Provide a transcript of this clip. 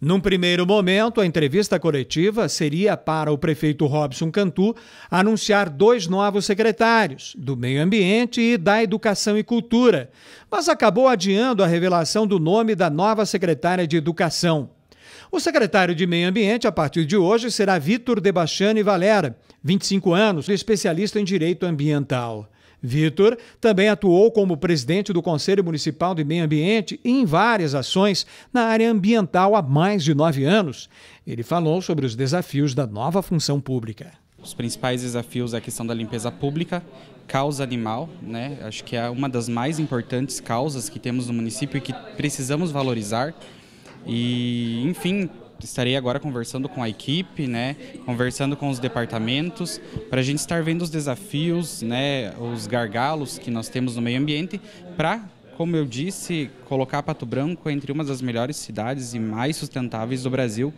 Num primeiro momento, a entrevista coletiva seria para o prefeito Robson Cantu anunciar dois novos secretários, do Meio Ambiente e da Educação e Cultura, mas acabou adiando a revelação do nome da nova secretária de Educação. O secretário de Meio Ambiente, a partir de hoje, será Vitor Debachani Valera, 25 anos, especialista em direito ambiental. Vitor também atuou como presidente do Conselho Municipal de Meio Ambiente em várias ações na área ambiental há mais de nove anos. Ele falou sobre os desafios da nova função pública. Os principais desafios é a questão da limpeza pública, causa animal, né? Acho que é uma das mais importantes causas que temos no município e que precisamos valorizar. E, enfim, estarei agora conversando com a equipe, né, conversando com os departamentos, para a gente estar vendo os desafios, né, os gargalos que nós temos no meio ambiente, para, como eu disse, colocar Pato Branco entre uma das melhores cidades e mais sustentáveis do Brasil